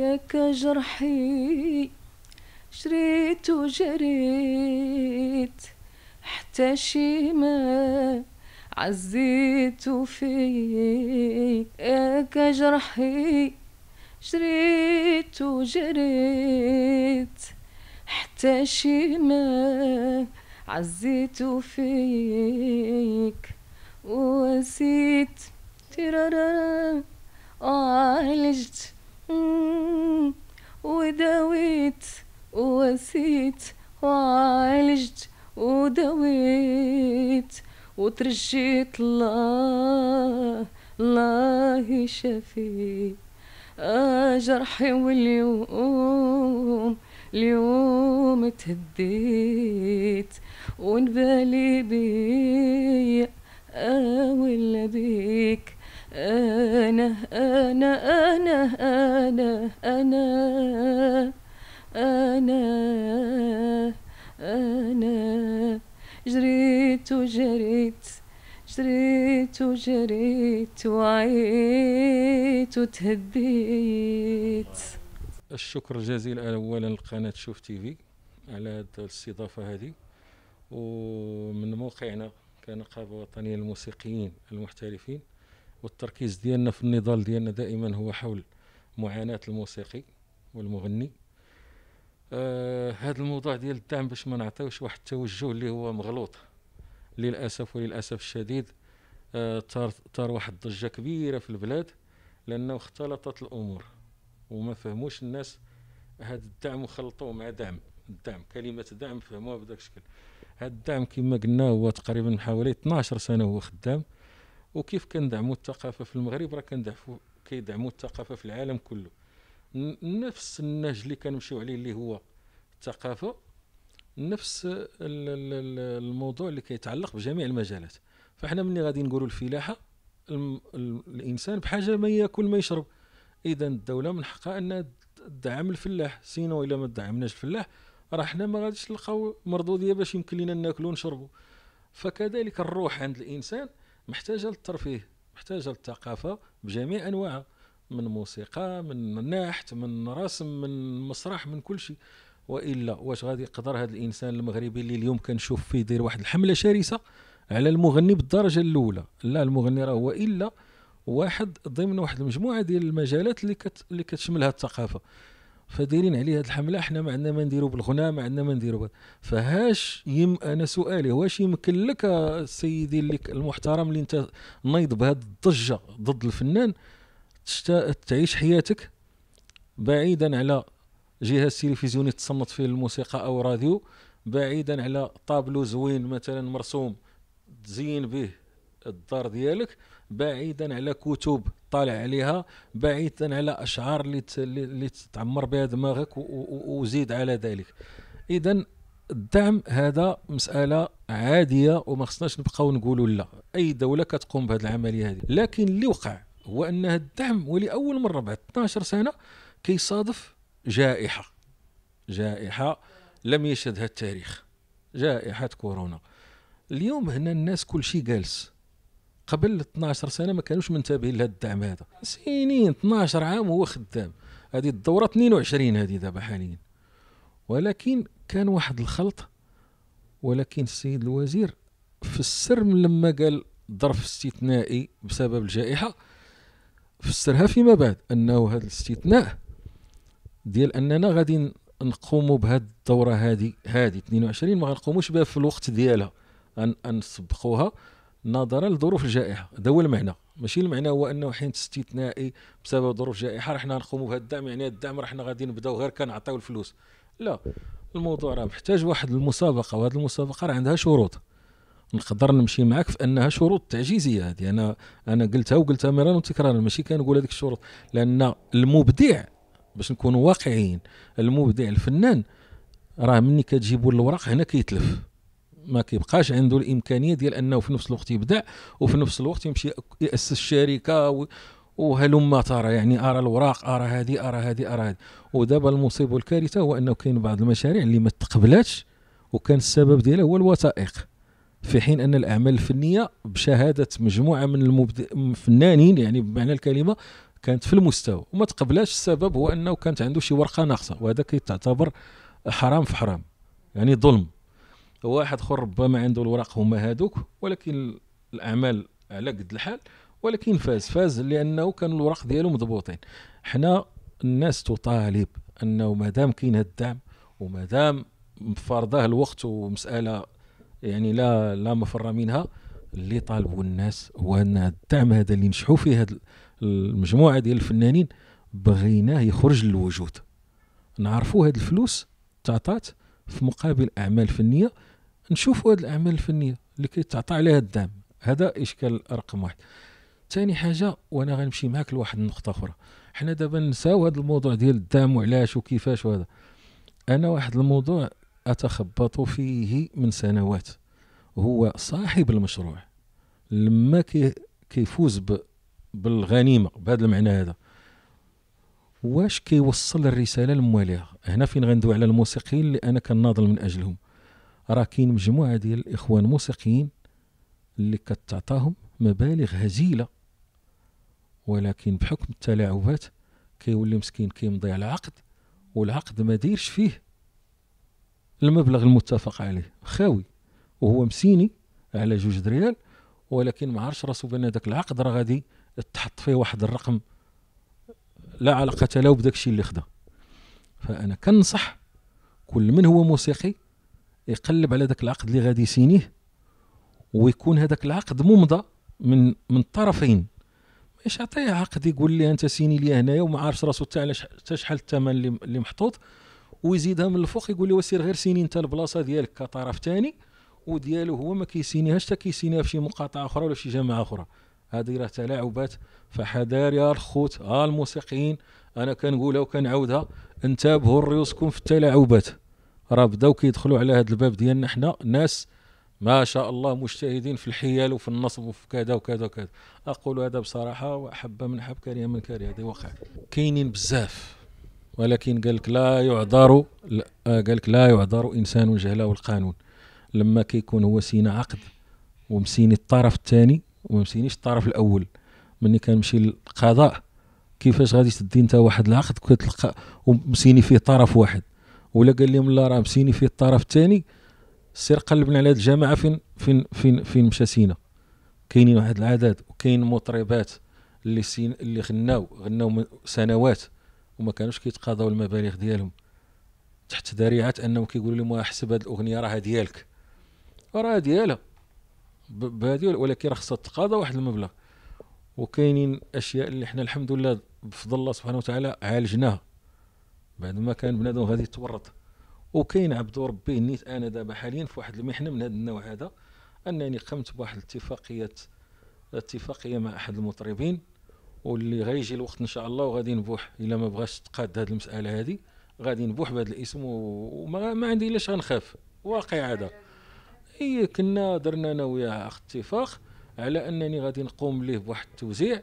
ياك جرحي شريت وجريت حتى شي ما عزيت فيك ياك جرحي شريت وجريت حتى شي ما عزيت فيك ونسيت ترارا آه، عالجت ودويت ووسيت وعالجت ودويت وترجيت الله الله يشفي آه جرحي واليوم اليوم تهديت ونبالي بيا اول بيك أنا أنا أنا أنا أنا أنا أنا جريت وجريت جريت وجريت وعيت وتهديت الشكر الجزيل اولا لقناه شوف تي في على هذه الاستضافه هذه ومن موقعنا كنقابه وطنيه للموسيقيين المحترفين والتركيز ديالنا في النضال ديالنا دائما هو حول معاناة الموسيقي والمغني آه الموضوع ديال الدعم باش ما نعطيوش واحد التوجه اللي هو مغلوط للاسف وللاسف الشديد آه طار واحد الضجه كبيره في البلاد لانه اختلطت الامور وما فهموش الناس هذا الدعم وخلطوه مع دعم الدعم كلمه دعم فهموها بداك الشكل هذا الدعم كما قلنا هو تقريبا من حوالي 12 سنه هو خدام وكيف كندعموا الثقافه في المغرب راه كندعموا كيدعموا الثقافه في العالم كله نفس النهج اللي كنمشيو عليه اللي هو الثقافه نفس الموضوع اللي كيتعلق بجميع المجالات فاحنا ملي غادي نقولوا الفلاحه الانسان بحاجه ما ياكل ما يشرب اذا الدوله من حقها ان تدعم الفلاح سينو الا ما دعمناش الفلاح راه حنا ما غاديش نلقاو مردوديه باش يمكن لينا ناكلو ونشربو فكذلك الروح عند الانسان محتاجه للترفيه محتاجه للثقافه بجميع انواعها من موسيقى من نحت من رسم من مسرح من كل شيء والا واش غادي يقدر هذا الانسان المغربي اللي اليوم كنشوف فيه داير واحد الحمله شرسه على المغني بالدرجه الاولى لا المغني راه هو الا واحد ضمن واحد المجموعه ديال المجالات اللي كت اللي كتشملها الثقافه فدايرين عليه هذه الحمله احنا ما عندنا ما نديرو بالغنى ما عندنا ما نديرو فهاش يم انا سؤالي واش يمكن لك سيدي اللي المحترم اللي انت نايض بهذه الضجه ضد الفنان تعيش حياتك بعيدا على جهاز تلفزيوني تصنت فيه الموسيقى او راديو بعيدا على طابلو زوين مثلا مرسوم تزين به الدار ديالك بعيدا على كتب طالع عليها بعيدا على اشعار اللي تعمر بها دماغك وزيد على ذلك اذا الدعم هذا مساله عاديه وما خصناش نبقاو نقولوا لا اي دوله كتقوم بهذه العمليه هذه لكن اللي وقع هو ان الدعم ولاول مره بعد 12 سنه كيصادف جائحه جائحه لم يشهدها التاريخ جائحه كورونا اليوم هنا الناس كل شيء جالس قبل 12 سنه ما كانوش منتبهين لهذا الدعم هذا سنين 12 عام هو خدام هذه الدوره 22 هذه دابا حاليا ولكن كان واحد الخلط ولكن السيد الوزير في السر من لما قال ظرف استثنائي بسبب الجائحه فسرها فيما بعد انه هذا الاستثناء ديال اننا غادي نقوموا بهذه الدوره هذه هذه 22 ما غنقوموش بها في الوقت ديالها غنسبقوها نظرا لظروف الجائحه هذا هو المعنى ماشي المعنى هو انه حين استثنائي بسبب ظروف الجائحه رحنا نقوموا بهذا الدعم يعني الدعم رحنا غادي نبداو غير كنعطيو الفلوس لا الموضوع راه محتاج واحد المسابقه وهذه المسابقه راه عندها شروط نقدر نمشي معك في انها شروط تعجيزيه هذه انا انا قلتها وقلتها مرارا وتكرارا ماشي كنقول هذيك الشروط لان المبدع باش نكونوا واقعيين المبدع الفنان راه ملي كتجيبوا الوراق هنا كيتلف ما كيبقاش عنده الامكانيه ديال انه في نفس الوقت يبدع وفي نفس الوقت يمشي ياسس و... وهلما ترى يعني ارى الوراق ارى هذه ارى هذه ارى هذه ودابا المصيب والكارثه هو انه كاين بعض المشاريع اللي ما تقبلاتش وكان السبب ديالها هو الوثائق في حين ان الاعمال الفنيه بشهاده مجموعه من الفنانين يعني بمعنى الكلمه كانت في المستوى وما تقبلاش السبب هو انه كانت عنده شي ورقه ناقصه وهذا كيتعتبر حرام في حرام يعني ظلم واحد اخر ربما عنده الوراق هما هادوك ولكن الاعمال على قد الحال ولكن فاز فاز لانه كان الوراق ديالو مضبوطين حنا الناس تطالب انه مادام كاين هاد الدعم ومادام فرضاه الوقت ومساله يعني لا لا مفر منها اللي طالبوا الناس هو ان الدعم هذا اللي نجحوا فيه هاد المجموعه ديال الفنانين بغيناه يخرج للوجود نعرفوا هاد الفلوس تعطات في مقابل اعمال فنيه نشوفوا هذه الاعمال الفنيه اللي كيتعطى عليها الدعم هذا اشكال رقم واحد ثاني حاجه وانا غنمشي معاك لواحد النقطه اخرى حنا دابا نساو هذا الموضوع ديال الدعم وعلاش وكيفاش وهذا انا واحد الموضوع اتخبط فيه من سنوات هو صاحب المشروع لما كي كيفوز بالغنيمه بهذا المعنى هذا واش كيوصل الرساله لمواليها هنا فين غندوي على الموسيقيين اللي انا كناضل من اجلهم راه كاين مجموعه ديال الاخوان الموسيقيين اللي كتعطاهم مبالغ هزيله ولكن بحكم التلاعبات كيولي مسكين كيمضي على عقد والعقد ما دايرش فيه المبلغ المتفق عليه خاوي وهو مسيني على جوج دريال ولكن ما عرفش راسو بان داك العقد راه غادي تحط فيه واحد الرقم لا علاقه له بداك الشيء اللي خدا فانا كنصح كل من هو موسيقي يقلب على ذاك العقد اللي غادي يسينيه ويكون هذاك العقد ممضى من من الطرفين مش عطيه عقد يقول لي انت سيني لي هنايا وما عارفش راسو تاع على شحال الثمن اللي محطوط ويزيدها من الفوق يقول لي وسير غير سيني انت البلاصه ديالك كطرف ثاني وديالو هو ما كيسينيهاش حتى كيسينيها في شي مقاطعه اخرى ولا في شي جماعه اخرى هذه راه تلاعبات فحذار يا الخوت ها الموسيقيين انا كنقولها وكنعاودها انتبهوا لريوسكم في التلاعبات راه بداو كيدخلوا على هذا الباب ديالنا حنا ناس ما شاء الله مجتهدين في الحيل وفي النصب وفي كذا وكذا وكذا اقول هذا بصراحه واحب من حب كريه من كريه هذه واقع كاينين بزاف ولكن قال لك لا يعذر آه، قال لك لا يعذر انسان جهله القانون لما كيكون هو سينا عقد ومسيني الطرف الثاني ومسينيش الطرف الاول ملي كنمشي للقضاء كيفاش غادي تدي انت واحد العقد كتلقى ومسيني فيه طرف واحد ولا قال لهم لا راه مسيني في الطرف الثاني سير قلبنا على هاد الجماعه فين فين فين فين مشى سينا كاينين واحد العدد وكاين مطربات اللي سين اللي غناو غناو سنوات وما كانوش كيتقاضاو المبالغ ديالهم تحت ذريعه انهم كيقولوا لهم آه، حسب هاد الاغنيه راها ديالك راه ديالها بهذه ولكن راه خصها تقاضى واحد المبلغ وكاينين اشياء اللي حنا الحمد لله بفضل الله سبحانه وتعالى عالجناها بعد ما كان بنادم غادي يتورط وكاين عبد ربي نيت انا دابا حاليا في واحد المحنه من هذا النوع هذا انني قمت بواحد الاتفاقيه اتفاقيه مع احد المطربين واللي غيجي الوقت ان شاء الله وغادي نبوح الا ما بغاش تقاد هذه المساله هذه غادي نبوح بهذا الاسم وما ما عندي علاش غنخاف واقع هذا اي كنا درنا انا وياه اتفاق على انني غادي نقوم ليه بواحد التوزيع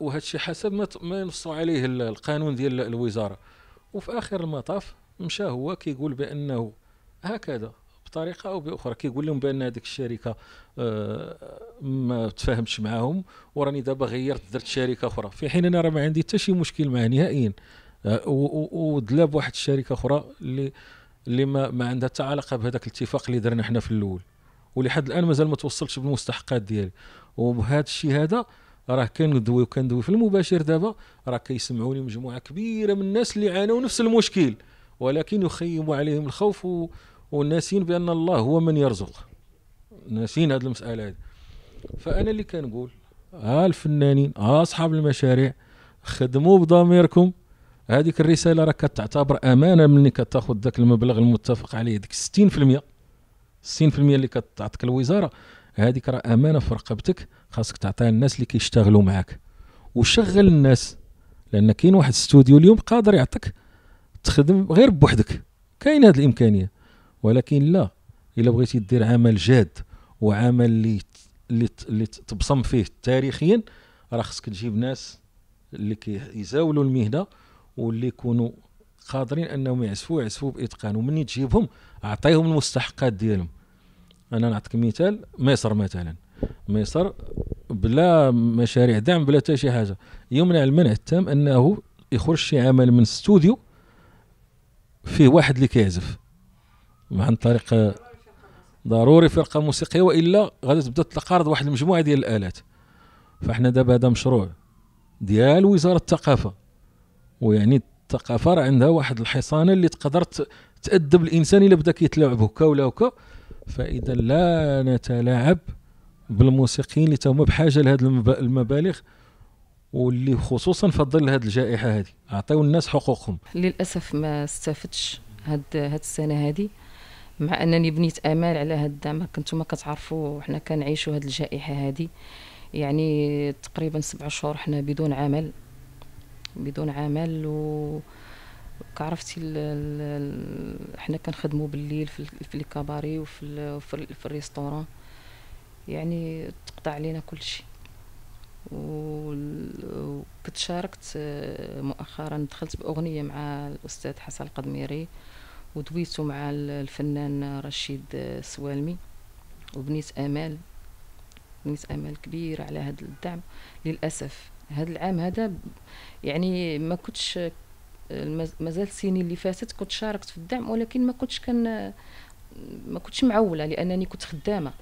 وهذا الشيء حسب ما ينصوا عليه القانون ديال الوزاره وفي اخر المطاف مشى هو كيقول بانه هكذا بطريقه او باخرى كيقول لهم بان هذيك الشركه آه ما تفاهمتش معاهم وراني دابا غيرت درت شركه اخرى في حين انا راه ما عندي حتى شي مشكل معاه نهائيا آه ودلا بواحد الشركه اخرى اللي اللي ما, ما عندها حتى علاقه بهذاك الاتفاق اللي درنا حنا في الاول ولحد الان مازال ما توصلتش بالمستحقات ديالي وبهذا الشيء هذا راه كندوي وكندوي في المباشر دابا راه كيسمعوني مجموعه كبيره من الناس اللي عانوا نفس المشكل ولكن يخيم عليهم الخوف و... وناسين بان الله هو من يرزق ناسين هذه المساله هذه فانا اللي كنقول ها الفنانين ها اصحاب المشاريع خدموا بضميركم هذيك الرساله راه كتعتبر امانه ملي كتاخذ ذاك المبلغ المتفق عليه ديك 60% 60% اللي كتعطيك الوزاره هذيك راه امانه في رقبتك خاصك تعطيها للناس اللي كيشتغلوا معاك وشغل الناس لان كاين واحد الاستوديو اليوم قادر يعطيك تخدم غير بوحدك كاين هذه الامكانيه ولكن لا الا بغيتي دير عمل جاد وعمل اللي اللي اللي تبصم فيه تاريخيا راه خصك تجيب ناس اللي كيزاولوا المهنه واللي يكونوا قادرين انهم يعزفوا يعزفوا باتقان ومني تجيبهم اعطيهم المستحقات ديالهم انا نعطيك مثال مصر مثلا مصر بلا مشاريع دعم بلا حتى شي حاجه يمنع المنع التام انه يخرج شي عمل من استوديو فيه واحد اللي كيعزف عن طريق ضروري فرقه موسيقيه والا غادي تبدا تلقى واحد المجموعه ديال الالات فاحنا دابا هذا مشروع ديال وزاره الثقافه ويعني الثقافه راه عندها واحد الحصانه اللي تقدر تادب الانسان الا بدا كيتلاعب هكا ولا هكا فاذا لا نتلاعب بالموسيقيين اللي تهما بحاجه لهذه المبالغ واللي خصوصا في ظل هذه الجائحه هذه اعطيو الناس حقوقهم للاسف ما استفدتش هاد هاد السنه هذه مع انني بنيت امال على هاد الدعم كنتوما كتعرفوا حنا كنعيشوا هاد الجائحه هذه يعني تقريبا سبع شهور حنا بدون عمل بدون عمل و عرفتي ال ال حنا كنخدموا بالليل في, في الكباري وفي ال في, في الريستوران يعني تقطع علينا كل شيء وكنت شاركت آه، مؤخرا دخلت باغنيه مع الاستاذ حسن القدميري ودويتو مع الفنان رشيد السوالمي آه، وبنيت امال بنيت امال كبيره على هذا الدعم للاسف هذا العام هذا يعني ما كنتش مازال السنين اللي فاتت كنت شاركت في الدعم ولكن ما كنتش كان ما كنتش معوله لانني كنت خدامه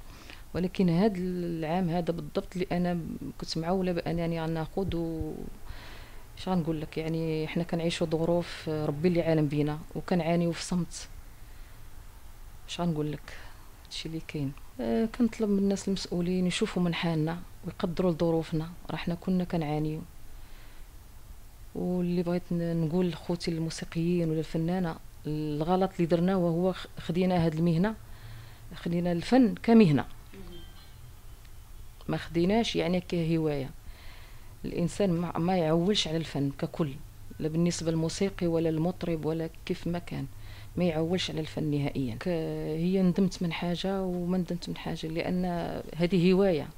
ولكن هذا العام هذا بالضبط اللي انا كنت معوله بانني غناخذ و اش غنقول لك يعني حنا كنعيشوا ظروف ربي اللي عالم بينا وكنعانيو في صمت اش غنقول لك هادشي اللي كاين أه كنطلب من الناس المسؤولين يشوفوا من حالنا ويقدروا لظروفنا راه حنا كنا كنعانيو واللي بغيت نقول لخوتي الموسيقيين ولا الفنانه الغلط اللي درناه وهو خدينا هاد المهنه خدينا الفن كمهنه ما خديناش يعني كهوايه الانسان ما يعولش على الفن ككل لا بالنسبه للموسيقي ولا المطرب ولا كيف ما كان ما يعولش على الفن نهائيا هي ندمت من حاجه وما ندمت من حاجه لان هذه هوايه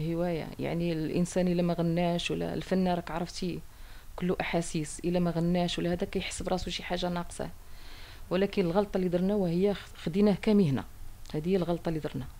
هوايه يعني الانسان الا ما غناش ولا الفن راك عرفتي كله احاسيس الا ما غناش ولا هذا كيحس براسو شي حاجه ناقصه ولكن الغلطه اللي درنا وهي خديناه كمهنه هذه هي الغلطه اللي درنا